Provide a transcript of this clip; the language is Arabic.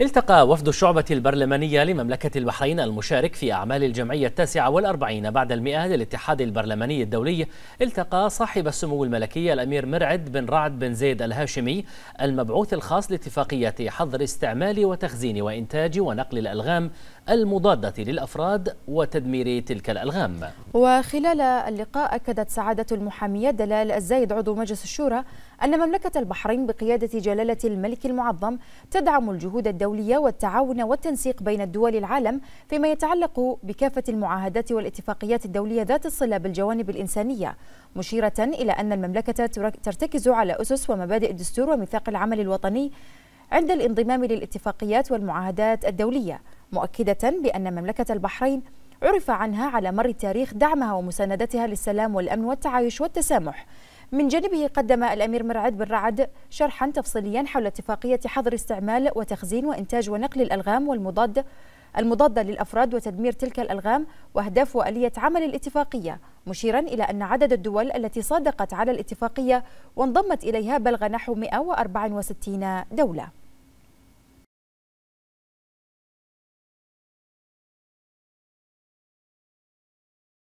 التقى وفد الشعبة البرلمانية لمملكة البحرين المشارك في أعمال الجمعية التاسعة والأربعين بعد المئة للاتحاد البرلماني الدولي التقى صاحب السمو الملكي الأمير مرعد بن رعد بن زيد الهاشمي المبعوث الخاص لاتفاقية حظر استعمال وتخزين وإنتاج ونقل الألغام المضادة للأفراد وتدمير تلك الألغام وخلال اللقاء أكدت سعادة المحامية دلال الزايد عضو مجلس الشورى أن مملكة البحرين بقيادة جلالة الملك المعظم تدعم الجهود الدولية الدولية والتعاون والتنسيق بين الدول العالم فيما يتعلق بكافة المعاهدات والاتفاقيات الدولية ذات الصلة بالجوانب الإنسانية مشيرة إلى أن المملكة ترتكز على أسس ومبادئ الدستور وميثاق العمل الوطني عند الانضمام للاتفاقيات والمعاهدات الدولية مؤكدة بأن مملكة البحرين عرف عنها على مر التاريخ دعمها ومساندتها للسلام والأمن والتعايش والتسامح من جانبه قدم الأمير مرعد بن رعد شرحا تفصيليا حول اتفاقية حظر استعمال وتخزين وإنتاج ونقل الألغام والمضاد المضادة للأفراد وتدمير تلك الألغام وأهداف وآلية عمل الاتفاقية مشيرا إلى أن عدد الدول التي صادقت على الاتفاقية وانضمت إليها بلغ نحو 164 دولة